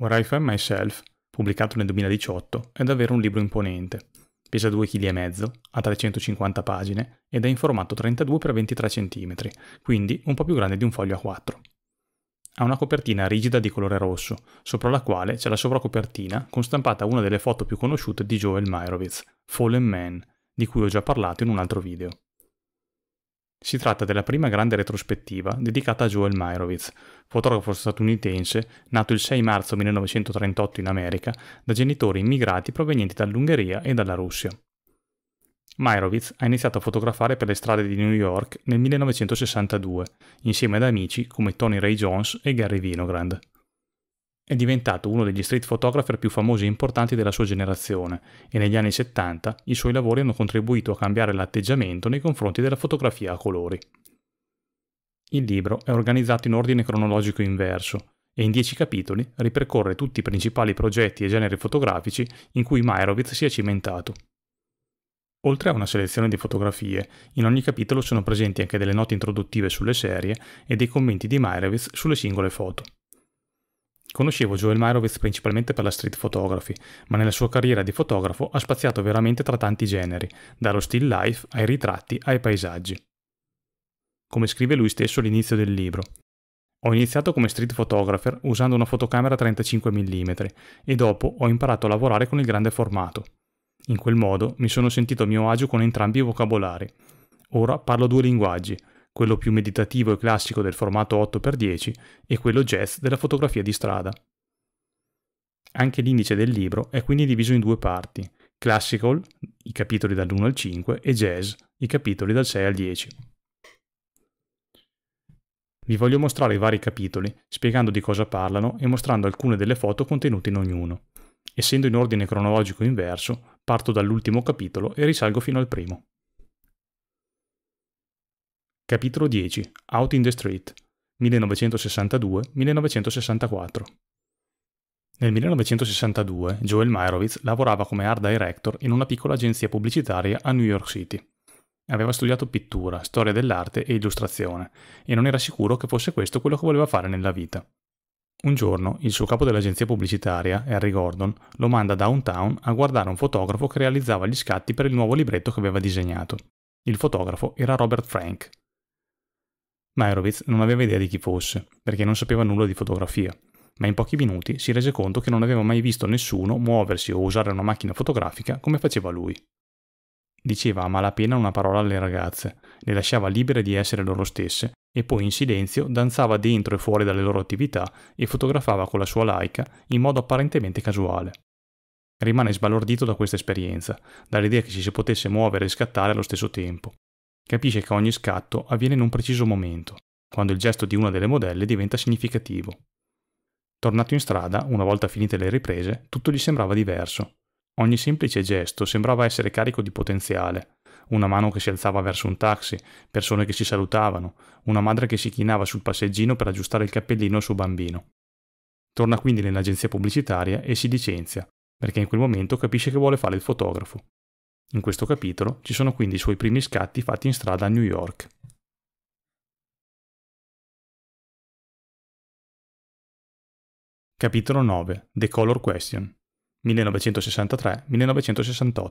What I Found Myself, pubblicato nel 2018, è davvero un libro imponente. Pesa 2,5 kg, ha 350 pagine ed è in formato 32x23 cm, quindi un po' più grande di un foglio A4. Ha una copertina rigida di colore rosso, sopra la quale c'è la sovracopertina con stampata una delle foto più conosciute di Joel Meyerowitz, Fallen Man, di cui ho già parlato in un altro video. Si tratta della prima grande retrospettiva dedicata a Joel Meyerowitz, fotografo statunitense nato il 6 marzo 1938 in America da genitori immigrati provenienti dall'Ungheria e dalla Russia. Meyerowitz ha iniziato a fotografare per le strade di New York nel 1962, insieme ad amici come Tony Ray Jones e Gary Vinogrand. È diventato uno degli street photographer più famosi e importanti della sua generazione e negli anni 70 i suoi lavori hanno contribuito a cambiare l'atteggiamento nei confronti della fotografia a colori. Il libro è organizzato in ordine cronologico inverso e in dieci capitoli ripercorre tutti i principali progetti e generi fotografici in cui Mairovitz si è cimentato. Oltre a una selezione di fotografie, in ogni capitolo sono presenti anche delle note introduttive sulle serie e dei commenti di Mairovitz sulle singole foto. Conoscevo Joel Meyerowitz principalmente per la street photography, ma nella sua carriera di fotografo ha spaziato veramente tra tanti generi, dallo still life ai ritratti ai paesaggi. Come scrive lui stesso all'inizio del libro, ho iniziato come street photographer usando una fotocamera 35 mm e dopo ho imparato a lavorare con il grande formato. In quel modo mi sono sentito a mio agio con entrambi i vocabolari. Ora parlo due linguaggi, quello più meditativo e classico del formato 8x10 e quello jazz della fotografia di strada. Anche l'indice del libro è quindi diviso in due parti, classical, i capitoli dall'1 al 5, e jazz, i capitoli dal 6 al 10. Vi voglio mostrare i vari capitoli, spiegando di cosa parlano e mostrando alcune delle foto contenute in ognuno. Essendo in ordine cronologico inverso, parto dall'ultimo capitolo e risalgo fino al primo. Capitolo 10 Out in the Street 1962-1964 Nel 1962 Joel Meyerowitz lavorava come art director in una piccola agenzia pubblicitaria a New York City. Aveva studiato pittura, storia dell'arte e illustrazione, e non era sicuro che fosse questo quello che voleva fare nella vita. Un giorno il suo capo dell'agenzia pubblicitaria, Harry Gordon, lo manda downtown a guardare un fotografo che realizzava gli scatti per il nuovo libretto che aveva disegnato. Il fotografo era Robert Frank, ma non aveva idea di chi fosse, perché non sapeva nulla di fotografia, ma in pochi minuti si rese conto che non aveva mai visto nessuno muoversi o usare una macchina fotografica come faceva lui. Diceva a malapena una parola alle ragazze, le lasciava libere di essere loro stesse e poi in silenzio danzava dentro e fuori dalle loro attività e fotografava con la sua laica in modo apparentemente casuale. Rimane sbalordito da questa esperienza, dall'idea che ci si potesse muovere e scattare allo stesso tempo, Capisce che ogni scatto avviene in un preciso momento, quando il gesto di una delle modelle diventa significativo. Tornato in strada, una volta finite le riprese, tutto gli sembrava diverso. Ogni semplice gesto sembrava essere carico di potenziale. Una mano che si alzava verso un taxi, persone che si salutavano, una madre che si chinava sul passeggino per aggiustare il cappellino al suo bambino. Torna quindi nell'agenzia pubblicitaria e si licenzia, perché in quel momento capisce che vuole fare il fotografo. In questo capitolo ci sono quindi i suoi primi scatti fatti in strada a New York. Capitolo 9 The Color Question 1963-1968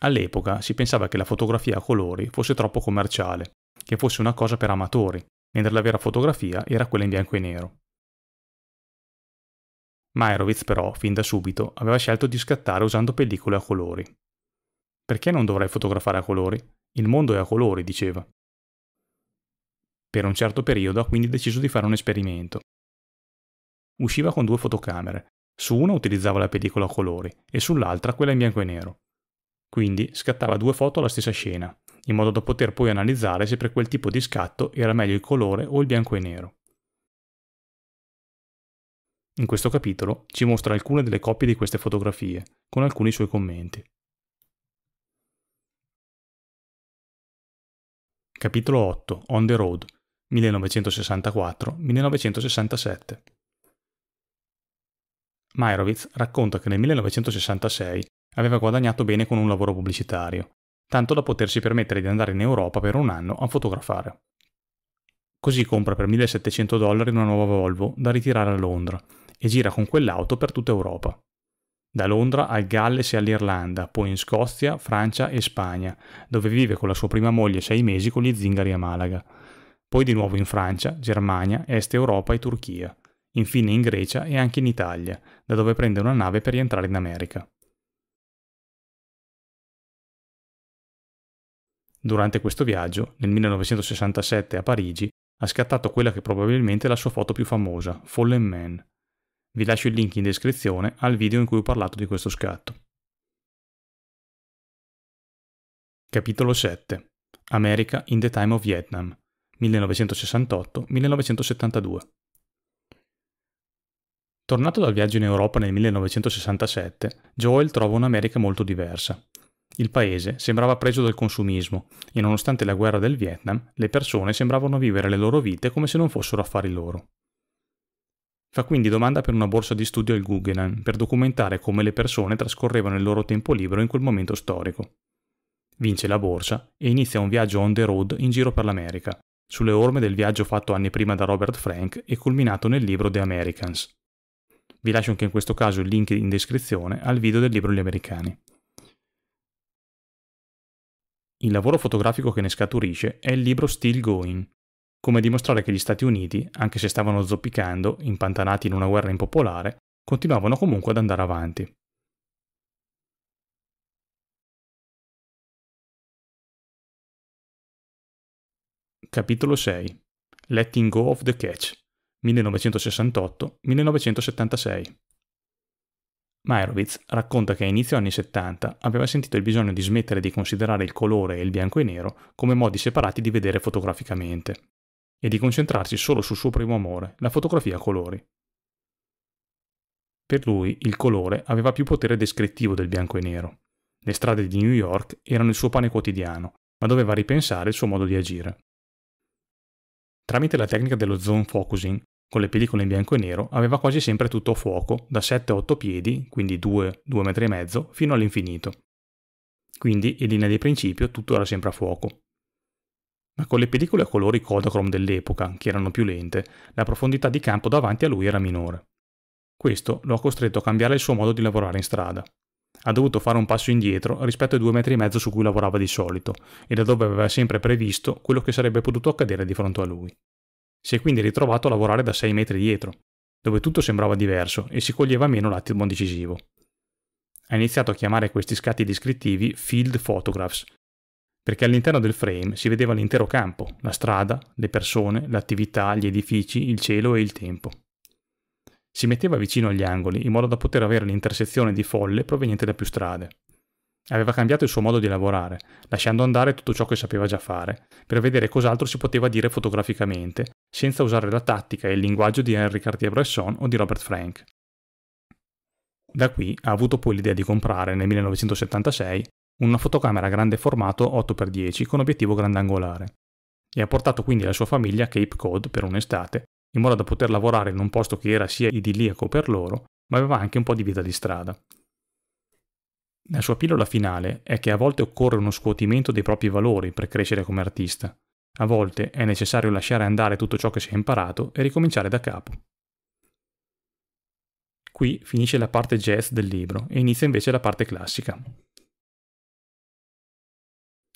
All'epoca si pensava che la fotografia a colori fosse troppo commerciale, che fosse una cosa per amatori, mentre la vera fotografia era quella in bianco e nero. Meyerowitz però, fin da subito, aveva scelto di scattare usando pellicole a colori. Perché non dovrei fotografare a colori? Il mondo è a colori, diceva. Per un certo periodo ha quindi deciso di fare un esperimento. Usciva con due fotocamere. Su una utilizzava la pellicola a colori e sull'altra quella in bianco e nero. Quindi scattava due foto alla stessa scena, in modo da poter poi analizzare se per quel tipo di scatto era meglio il colore o il bianco e nero. In questo capitolo ci mostra alcune delle copie di queste fotografie, con alcuni suoi commenti. Capitolo 8 On the Road 1964-1967 Mairovitz racconta che nel 1966 aveva guadagnato bene con un lavoro pubblicitario, tanto da potersi permettere di andare in Europa per un anno a fotografare. Così compra per 1700 dollari una nuova Volvo da ritirare a Londra e gira con quell'auto per tutta Europa. Da Londra al Galles e all'Irlanda, poi in Scozia, Francia e Spagna, dove vive con la sua prima moglie sei mesi con gli zingari a Malaga. Poi di nuovo in Francia, Germania, Est Europa e Turchia. Infine in Grecia e anche in Italia, da dove prende una nave per rientrare in America. Durante questo viaggio, nel 1967 a Parigi, ha scattato quella che probabilmente è la sua foto più famosa, Fallen Man, vi lascio il link in descrizione al video in cui ho parlato di questo scatto. Capitolo 7 America in the Time of Vietnam 1968-1972 Tornato dal viaggio in Europa nel 1967, Joel trova un'America molto diversa. Il paese sembrava preso dal consumismo e nonostante la guerra del Vietnam, le persone sembravano vivere le loro vite come se non fossero affari loro. Fa quindi domanda per una borsa di studio al Guggenheim per documentare come le persone trascorrevano il loro tempo libero in quel momento storico. Vince la borsa e inizia un viaggio on the road in giro per l'America, sulle orme del viaggio fatto anni prima da Robert Frank e culminato nel libro The Americans. Vi lascio anche in questo caso il link in descrizione al video del libro Gli Americani. Il lavoro fotografico che ne scaturisce è il libro Still Going, come dimostrare che gli Stati Uniti, anche se stavano zoppicando, impantanati in una guerra impopolare, continuavano comunque ad andare avanti. Capitolo 6 Letting Go of the Catch 1968-1976 Meyerowitz racconta che a inizio anni 70 aveva sentito il bisogno di smettere di considerare il colore e il bianco e nero come modi separati di vedere fotograficamente e di concentrarsi solo sul suo primo amore, la fotografia a colori. Per lui il colore aveva più potere descrittivo del bianco e nero. Le strade di New York erano il suo pane quotidiano, ma doveva ripensare il suo modo di agire. Tramite la tecnica dello zone focusing, con le pellicole in bianco e nero aveva quasi sempre tutto a fuoco, da 7-8 a piedi, quindi 2-2,5 metri, fino all'infinito. Quindi, in linea di principio, tutto era sempre a fuoco, ma con le pellicole a colori Kodachrome dell'epoca, che erano più lente, la profondità di campo davanti a lui era minore. Questo lo ha costretto a cambiare il suo modo di lavorare in strada. Ha dovuto fare un passo indietro rispetto ai due metri e mezzo su cui lavorava di solito e da dove aveva sempre previsto quello che sarebbe potuto accadere di fronte a lui. Si è quindi ritrovato a lavorare da 6 metri dietro, dove tutto sembrava diverso e si coglieva meno l'attimo decisivo. Ha iniziato a chiamare questi scatti descrittivi field photographs, perché all'interno del frame si vedeva l'intero campo, la strada, le persone, l'attività, gli edifici, il cielo e il tempo. Si metteva vicino agli angoli in modo da poter avere l'intersezione di folle proveniente da più strade. Aveva cambiato il suo modo di lavorare, lasciando andare tutto ciò che sapeva già fare, per vedere cos'altro si poteva dire fotograficamente, senza usare la tattica e il linguaggio di Henri Cartier-Bresson o di Robert Frank. Da qui ha avuto poi l'idea di comprare nel 1976 una fotocamera grande formato 8x10 con obiettivo grandangolare e ha portato quindi la sua famiglia a Cape Cod per un'estate, in modo da poter lavorare in un posto che era sia idilliaco per loro, ma aveva anche un po' di vita di strada. La sua pillola finale è che a volte occorre uno scuotimento dei propri valori per crescere come artista. A volte è necessario lasciare andare tutto ciò che si è imparato e ricominciare da capo. Qui finisce la parte jazz del libro e inizia invece la parte classica.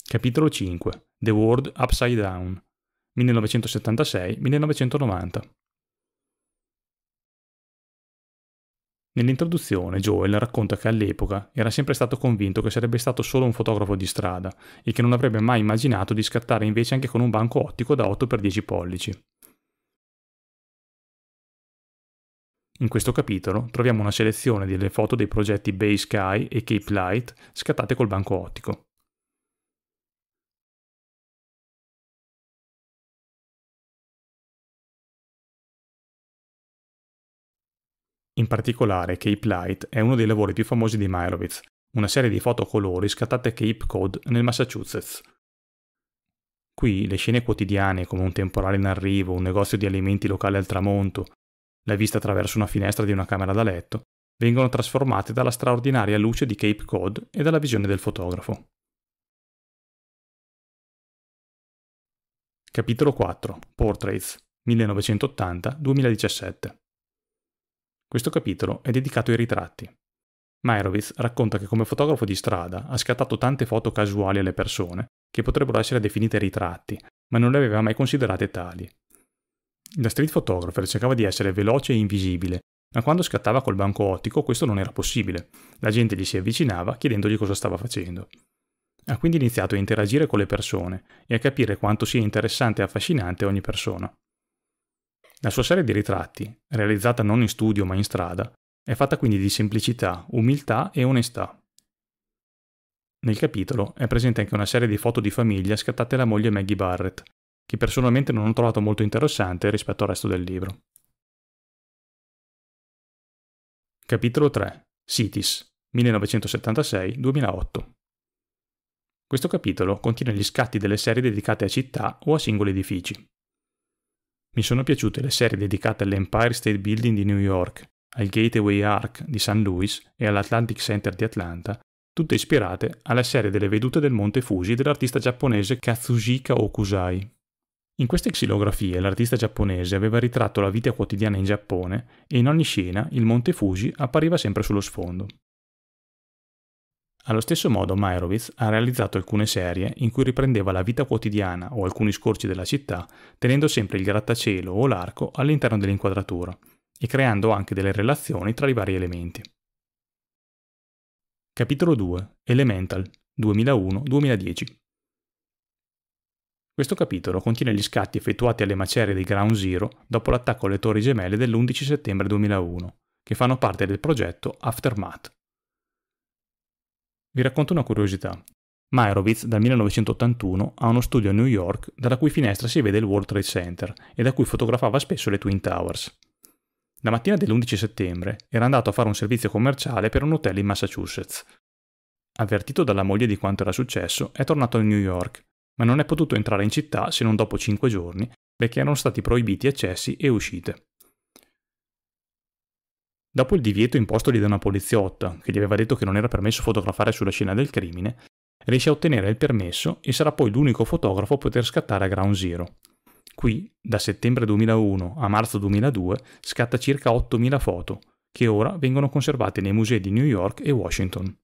Capitolo 5 The World Upside Down 1976-1990 Nell'introduzione Joel racconta che all'epoca era sempre stato convinto che sarebbe stato solo un fotografo di strada e che non avrebbe mai immaginato di scattare invece anche con un banco ottico da 8x10 pollici. In questo capitolo troviamo una selezione delle foto dei progetti Bay Sky e Cape Light scattate col banco ottico. in particolare Cape Light è uno dei lavori più famosi di Meyerowitz, una serie di foto colori scattate a Cape Cod nel Massachusetts. Qui le scene quotidiane come un temporale in arrivo, un negozio di alimenti locale al tramonto, la vista attraverso una finestra di una camera da letto, vengono trasformate dalla straordinaria luce di Cape Cod e dalla visione del fotografo. Capitolo 4 Portraits 1980-2017 questo capitolo è dedicato ai ritratti. Meyerowitz racconta che come fotografo di strada ha scattato tante foto casuali alle persone, che potrebbero essere definite ritratti, ma non le aveva mai considerate tali. Da street photographer cercava di essere veloce e invisibile, ma quando scattava col banco ottico questo non era possibile. La gente gli si avvicinava chiedendogli cosa stava facendo. Ha quindi iniziato a interagire con le persone e a capire quanto sia interessante e affascinante ogni persona. La sua serie di ritratti, realizzata non in studio ma in strada, è fatta quindi di semplicità, umiltà e onestà. Nel capitolo è presente anche una serie di foto di famiglia scattate alla moglie Maggie Barrett, che personalmente non ho trovato molto interessante rispetto al resto del libro. Capitolo 3. Cities 1976-2008. Questo capitolo contiene gli scatti delle serie dedicate a città o a singoli edifici. Mi sono piaciute le serie dedicate all'Empire State Building di New York, al Gateway Arc di St. Louis e all'Atlantic Center di Atlanta, tutte ispirate alla serie delle vedute del Monte Fuji dell'artista giapponese Katsujika Okusai. In queste xilografie l'artista giapponese aveva ritratto la vita quotidiana in Giappone e in ogni scena il Monte Fuji appariva sempre sullo sfondo. Allo stesso modo Meyerowitz ha realizzato alcune serie in cui riprendeva la vita quotidiana o alcuni scorci della città, tenendo sempre il grattacielo o l'arco all'interno dell'inquadratura e creando anche delle relazioni tra i vari elementi. Capitolo 2 Elemental 2001-2010 Questo capitolo contiene gli scatti effettuati alle macerie di Ground Zero dopo l'attacco alle Torri Gemelle dell'11 settembre 2001, che fanno parte del progetto Aftermath. Vi racconto una curiosità. Meyerowitz dal 1981 ha uno studio a New York dalla cui finestra si vede il World Trade Center e da cui fotografava spesso le Twin Towers. La mattina dell'11 settembre era andato a fare un servizio commerciale per un hotel in Massachusetts. Avvertito dalla moglie di quanto era successo, è tornato a New York, ma non è potuto entrare in città se non dopo 5 giorni perché erano stati proibiti accessi e uscite. Dopo il divieto impostogli da una poliziotta, che gli aveva detto che non era permesso fotografare sulla scena del crimine, riesce a ottenere il permesso e sarà poi l'unico fotografo a poter scattare a Ground Zero. Qui, da settembre 2001 a marzo 2002, scatta circa 8.000 foto, che ora vengono conservate nei musei di New York e Washington.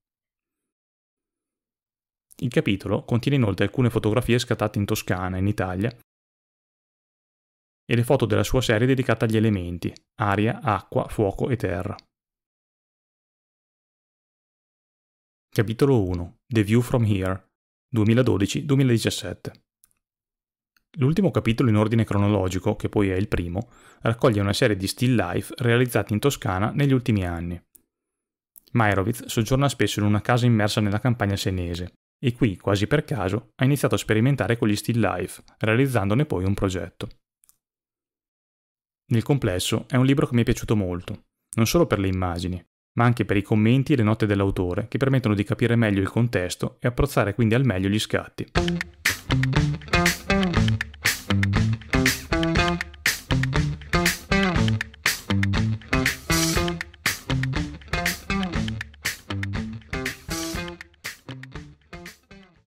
Il capitolo contiene inoltre alcune fotografie scattate in Toscana, in Italia, e le foto della sua serie dedicata agli elementi, aria, acqua, fuoco e terra. Capitolo 1 The View from Here 2012-2017 L'ultimo capitolo in ordine cronologico, che poi è il primo, raccoglie una serie di still life realizzati in Toscana negli ultimi anni. Mairovitz soggiorna spesso in una casa immersa nella campagna senese e qui, quasi per caso, ha iniziato a sperimentare con gli still life, realizzandone poi un progetto. Nel complesso è un libro che mi è piaciuto molto, non solo per le immagini, ma anche per i commenti e le note dell'autore che permettono di capire meglio il contesto e approzzare quindi al meglio gli scatti.